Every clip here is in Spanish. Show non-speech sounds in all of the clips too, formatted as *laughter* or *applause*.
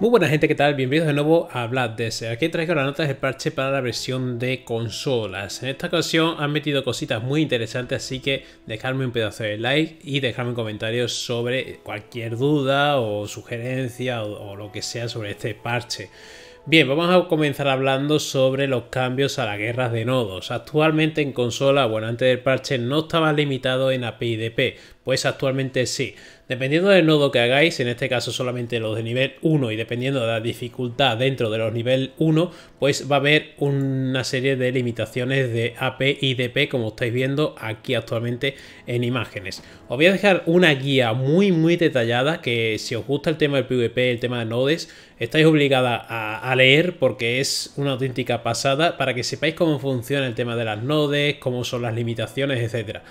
Muy buena gente, ¿qué tal? Bienvenidos de nuevo a Vlad Aquí traigo las notas del parche para la versión de consolas. En esta ocasión han metido cositas muy interesantes, así que dejadme un pedazo de like y dejadme un comentario sobre cualquier duda o sugerencia o, lo que sea sobre este parche. Bien, vamos a comenzar hablando sobre los cambios a las guerras de nodos. Actualmente en consola, bueno, antes del parche no estaba limitado en API DP, pues actualmente sí. Dependiendo del nodo que hagáis, en este caso solamente los de nivel 1 y dependiendo de la dificultad dentro de los nivel 1, pues va a haber una serie de limitaciones de AP y DP como estáis viendo aquí actualmente en imágenes. Os voy a dejar una guía muy muy detallada que si os gusta el tema del PvP, el tema de nodes, estáis obligada a, a leer porque es una auténtica pasada para que sepáis cómo funciona el tema de las nodes, cómo son las limitaciones, etcétera.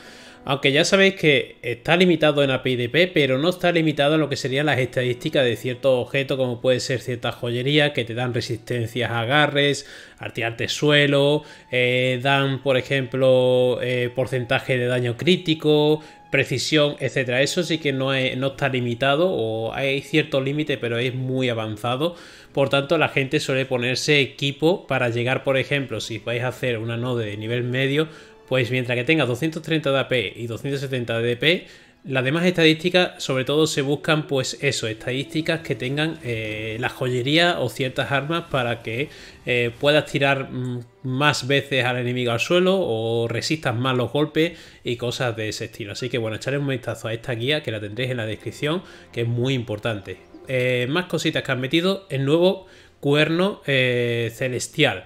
Aunque ya sabéis que está limitado en APIDP, pero no está limitado en lo que serían las estadísticas de ciertos objetos, como puede ser ciertas joyerías que te dan resistencias a agarres, al tirarte suelo, eh, dan, por ejemplo, eh, porcentaje de daño crítico, precisión, etcétera. Eso sí que no, no está limitado o hay cierto límite, pero es muy avanzado. Por tanto, la gente suele ponerse equipo para llegar, por ejemplo, si vais a hacer una node de nivel medio, pues mientras que tengas 230 de AP y 270 de DP, las demás estadísticas sobre todo se buscan pues eso, estadísticas que tengan eh, la joyería o ciertas armas para que eh, puedas tirar mm, más veces al enemigo al suelo o resistas más los golpes y cosas de ese estilo. Así que bueno, echaré un vistazo a esta guía que la tendréis en la descripción que es muy importante. Eh, más cositas que han metido, el nuevo cuerno celestial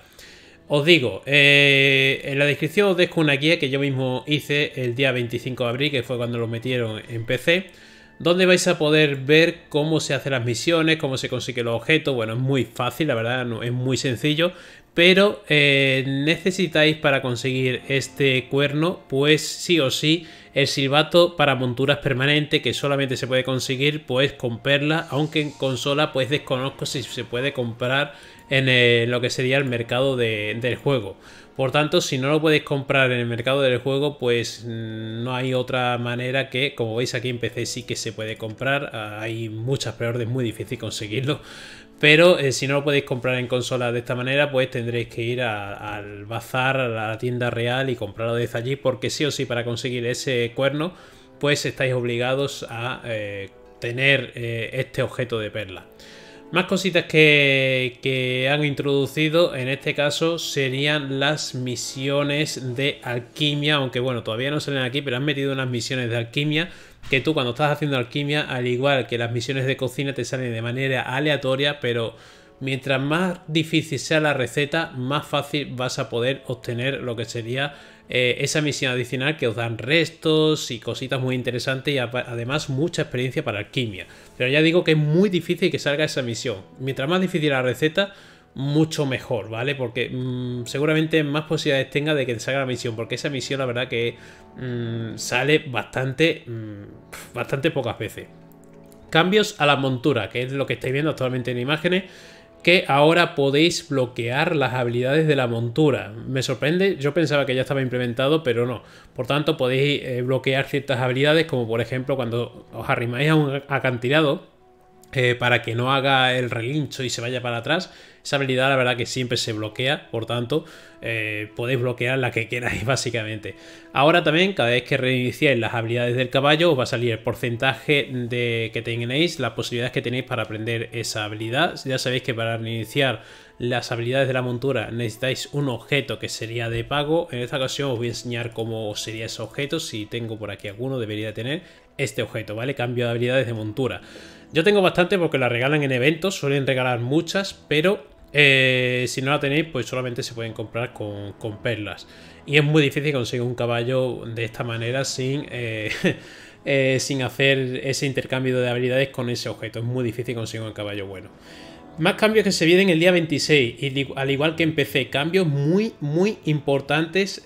os digo, eh, en la descripción os dejo una guía que yo mismo hice el día 25 de abril, que fue cuando lo metieron en PC, donde vais a poder ver cómo se hacen las misiones, cómo se consigue los objetos. Bueno, es muy fácil, la verdad, no, es muy sencillo. Pero eh, necesitáis para conseguir este cuerno, pues sí o sí, el silbato para monturas permanente que solamente se puede conseguir pues con perlas, aunque en consola pues desconozco si se puede comprar en, lo que sería el mercado del juego. Por tanto, si no lo podéis comprar en el mercado del juego, pues mm, no hay otra manera que, como veis aquí en PC sí que se puede comprar, ah, hay muchas preordes muy difícil conseguirlo, pero eh, si no lo podéis comprar en consola de esta manera, pues tendréis que ir al bazar, a la tienda real y comprarlo desde allí, porque sí o sí para conseguir ese cuerno, pues estáis obligados a eh, tener eh, este objeto de perla. Más cositas que, han introducido, en este caso, serían las misiones de alquimia, aunque bueno, todavía no salen aquí, pero han metido unas misiones de alquimia que tú cuando estás haciendo alquimia, al igual que las misiones de cocina, te salen de manera aleatoria, pero Mientras más difícil sea la receta, más fácil vas a poder obtener lo que sería eh, esa misión adicional que os dan restos y cositas muy interesantes y además mucha experiencia para alquimia. Pero ya digo que es muy difícil que salga esa misión. Mientras más difícil la receta, mucho mejor, ¿vale? Porque mm, seguramente más posibilidades tenga de que salga la misión, porque esa misión la verdad que mm, sale bastante, mm, bastante pocas veces. Cambios a la montura, que es lo que estáis viendo actualmente en imágenes que ahora podéis bloquear las habilidades de la montura. Me sorprende, yo pensaba que ya estaba implementado, pero no. Por tanto, podéis eh, bloquear ciertas habilidades, como por ejemplo cuando os arrimáis a un acantilado, eh, para que no haga el relincho y se vaya para atrás, esa habilidad la verdad que siempre se bloquea, por tanto eh, podéis bloquear la que queráis *laughs* básicamente. Ahora también cada vez que reiniciéis las habilidades del caballo os va a salir el porcentaje de que tenéis, las posibilidades que tenéis para aprender esa habilidad. Ya sabéis que para reiniciar las habilidades de la montura necesitáis un objeto que sería de pago. En esta ocasión os voy a enseñar cómo sería ese objeto, si tengo por aquí alguno debería tener este objeto, ¿vale? Cambio de habilidades de montura. Yo tengo bastante porque la regalan en eventos, suelen regalar muchas, pero eh, si no la tenéis, pues solamente se pueden comprar con, perlas. Y es muy difícil conseguir un caballo de esta manera sin, eh, *laughs* eh, sin hacer ese intercambio de habilidades con ese objeto. Es muy difícil conseguir un caballo bueno. Más cambios que se vienen el día 26, y al igual que empecé, cambios muy, muy importantes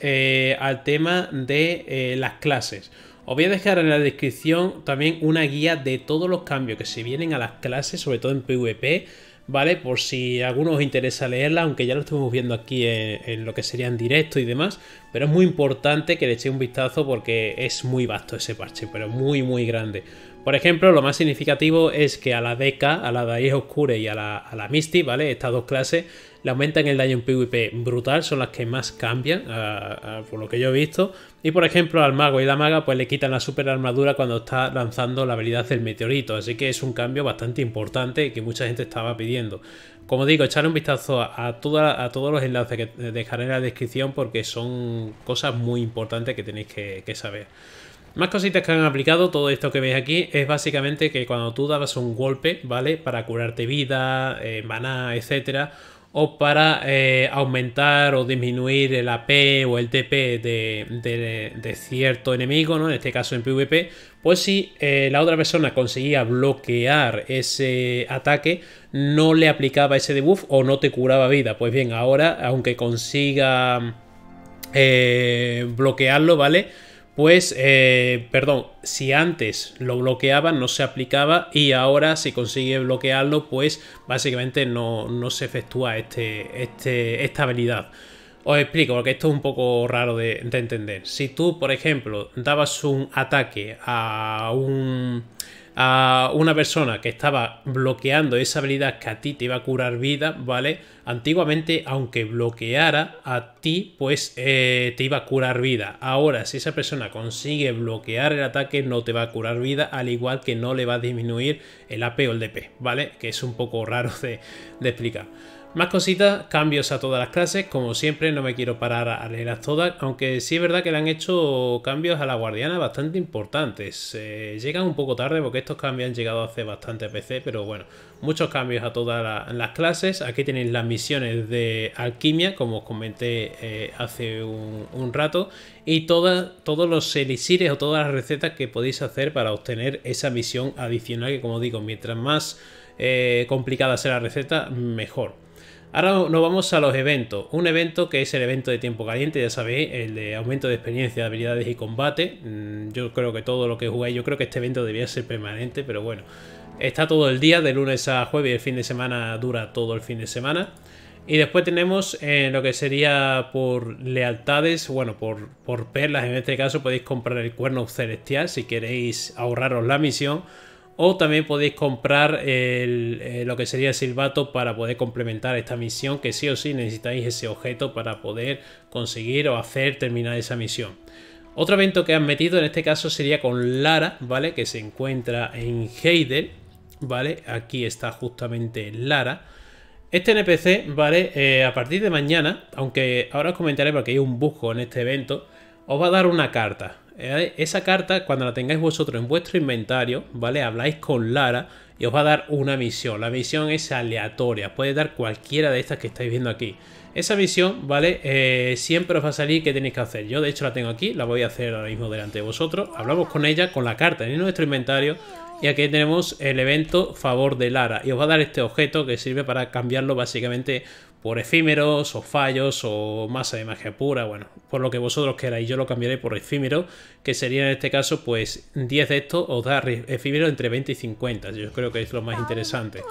al tema de las clases. Os voy a dejar en la descripción también una guía de todos los cambios que se vienen a las clases, sobre todo en PvP ¿vale? Por si a alguno os interesa leerla, aunque ya lo estuvimos viendo aquí en, lo que sería en directo y demás, pero es muy importante que le echéis un vistazo porque es muy vasto ese parche, pero muy, muy grande. Por ejemplo, lo más significativo es que a la DK, a la Daesh Oscure y a la, a Misty, ¿vale? Estas dos clases le aumentan el daño en PvP brutal, son las que más cambian, por lo que yo he visto. Y por ejemplo, al mago y la maga, pues le quitan la super armadura cuando está lanzando la habilidad del meteorito. Así que es un cambio bastante importante que mucha gente estaba pidiendo. Como digo, echar un vistazo a, a todos los enlaces que dejaré en la descripción porque son cosas muy importantes que tenéis que saber. Más cositas que han aplicado, todo esto que veis aquí, es básicamente que cuando tú dabas un golpe, ¿vale? Para curarte vida, eh, maná, etcétera, o para eh, aumentar o disminuir el AP o el TP de, cierto enemigo, ¿no? En este caso en PvP, pues si eh, la otra persona conseguía bloquear ese ataque, no le aplicaba ese debuff o no te curaba vida. Pues bien, ahora, aunque consiga eh, bloquearlo, ¿vale? Pues, eh, perdón, si antes lo bloqueaba no se aplicaba y ahora si consigue bloquearlo, pues básicamente no, se efectúa este, este, esta habilidad. Os explico, porque esto es un poco raro de entender. Si tú, por ejemplo, dabas un ataque a un a una persona que estaba bloqueando esa habilidad que a ti te iba a curar vida, ¿vale? Antiguamente, aunque bloqueara a ti, pues eh, te iba a curar vida. Ahora, si esa persona consigue bloquear el ataque, no te va a curar vida, al igual que no le va a disminuir el AP o el DP, ¿vale? Que es un poco raro de explicar. Más cositas, cambios a todas las clases, como siempre no me quiero parar a leerlas todas, aunque sí es verdad que le han hecho cambios a la guardiana bastante importantes. Eh, llegan un poco tarde porque estos cambios han llegado hace bastante PC, pero bueno, muchos cambios a todas las clases. Aquí tenéis las misiones de alquimia, como os comenté eh, hace un, rato, y todos los elixires o todas las recetas que podéis hacer para obtener esa misión adicional que como digo, mientras más... Eh, complicada sea la receta, mejor. Ahora nos vamos a los eventos. Un evento que es el evento de tiempo caliente, ya sabéis, el de aumento de experiencia, habilidades y combate. Mm, yo creo que todo lo que jugáis, yo creo que este evento debía ser permanente, pero bueno. Está todo el día, de lunes a jueves, el fin de semana dura todo el fin de semana. Y después tenemos eh, lo que sería por lealtades, bueno, por, por perlas en este caso podéis comprar el cuerno celestial si queréis ahorraros la misión o también podéis comprar eh, lo que sería el silbato para poder complementar esta misión, que sí o sí necesitáis ese objeto para poder conseguir o hacer terminar esa misión. Otro evento que han metido en este caso sería con Lara, ¿vale? Que se encuentra en Heidel, ¿vale? Aquí está justamente Lara. Este NPC, ¿vale? Eh, a partir de mañana, aunque ahora os comentaré porque hay un busco en este evento, os va a dar una carta, eh, esa carta, cuando la tengáis vosotros en vuestro inventario, ¿vale? Habláis con Lara y os va a dar una misión. La misión es aleatoria, puede dar cualquiera de estas que estáis viendo aquí. Esa misión, ¿vale? Eh, siempre os va a salir qué tenéis que hacer. Yo, de hecho, la tengo aquí, la voy a hacer ahora mismo delante de vosotros. Hablamos con ella, con la carta en nuestro inventario y aquí tenemos el evento favor de Lara. Y os va a dar este objeto que sirve para cambiarlo básicamente por efímeros o fallos o masa de magia pura, bueno, por lo que vosotros queráis. Yo lo cambiaré por efímero, que sería en este caso pues 10 de estos os da efímero entre 20 y 50. Yo creo que es lo más interesante.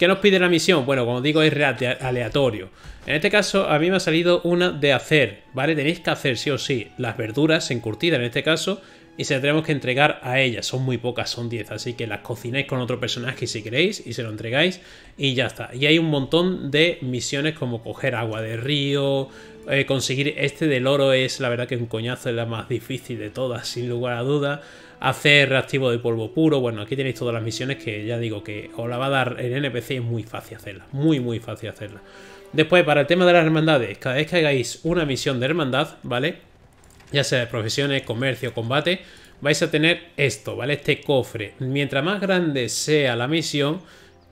¿Qué nos pide la misión? Bueno, como digo, es aleatorio. En este caso a mí me ha salido una de hacer, ¿vale? Tenéis que hacer sí o sí las verduras encurtidas en este caso y se la tenemos que entregar a ella. Son muy pocas, son 10, así que las cocináis con otro personaje si queréis y se lo entregáis y ya está. Y hay un montón de misiones como coger agua de río, eh, conseguir este del oro es la verdad que un coñazo, es la más difícil de todas, sin lugar a duda. Hacer reactivo de polvo puro, bueno, aquí tenéis todas las misiones que ya digo que os la va a dar el NPC es muy fácil hacerla, muy muy fácil hacerla. Después, para el tema de las hermandades, cada vez que hagáis una misión de hermandad, ¿vale? ya sea de profesiones, comercio, combate, vais a tener esto, ¿vale? Este cofre. Mientras más grande sea la misión,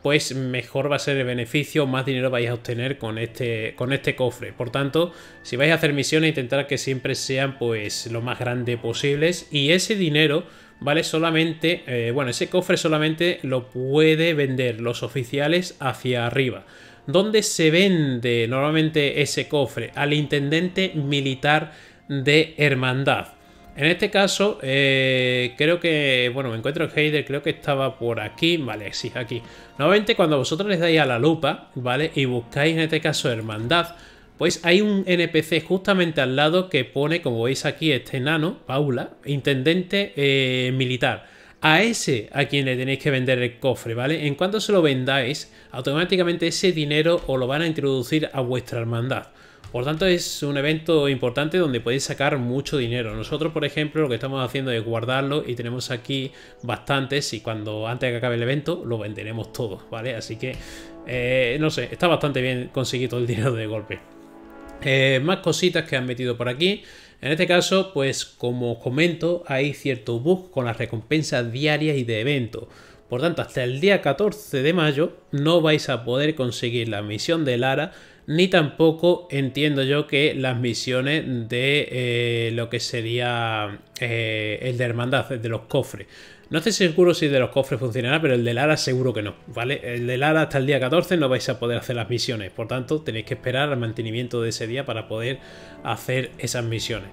pues mejor va a ser el beneficio, más dinero vais a obtener con este, con este cofre. Por tanto, si vais a hacer misiones, intentar que siempre sean pues lo más grande posibles y ese dinero, ¿vale? Solamente, eh, bueno, ese cofre solamente lo puede vender los oficiales hacia arriba. ¿Dónde se vende normalmente ese cofre? Al intendente militar de hermandad. En este caso, eh, creo que, bueno, me encuentro el Heider, creo que estaba por aquí, vale, sí, aquí. Nuevamente, cuando vosotros les dais a la lupa, ¿vale? Y buscáis, en este caso, hermandad, pues hay un NPC justamente al lado que pone, como veis aquí, este enano, Paula, intendente eh, militar. A ese a quien le tenéis que vender el cofre, ¿vale? En cuanto se lo vendáis, automáticamente ese dinero os lo van a introducir a vuestra hermandad. Por tanto, es un evento importante donde podéis sacar mucho dinero. Nosotros, por ejemplo, lo que estamos haciendo es guardarlo y tenemos aquí bastantes y cuando antes de que acabe el evento lo venderemos todo, ¿vale? Así que, eh, no sé, está bastante bien conseguir todo el dinero de golpe. Eh, más cositas que han metido por aquí. En este caso, pues como os comento, hay cierto bug con las recompensas diarias y de evento. Por tanto, hasta el día 14 de mayo no vais a poder conseguir la misión de Lara ni tampoco entiendo yo que las misiones de eh, lo que sería eh, el de hermandad, de los cofres. No estoy seguro si de los cofres funcionará, pero el de Lara seguro que no, ¿vale? El de Lara hasta el día 14 no vais a poder hacer las misiones, por tanto tenéis que esperar al mantenimiento de ese día para poder hacer esas misiones.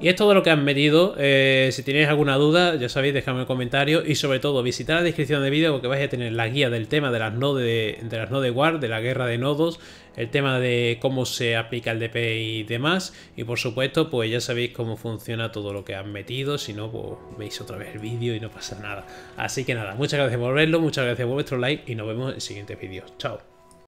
Y es todo lo que han metido. Eh, si tenéis alguna duda, ya sabéis, dejadme un comentario. Y sobre todo, visitar la descripción del vídeo porque vais a tener la guía del tema de las nodes de, de de la guerra de nodos, el tema de cómo se aplica el DP y demás. Y por supuesto, pues ya sabéis cómo funciona todo lo que han metido. Si no, pues veis otra vez el vídeo y no pasa nada. Así que nada, muchas gracias por verlo, muchas gracias por vuestro like y nos vemos en siguientes vídeos. Chao.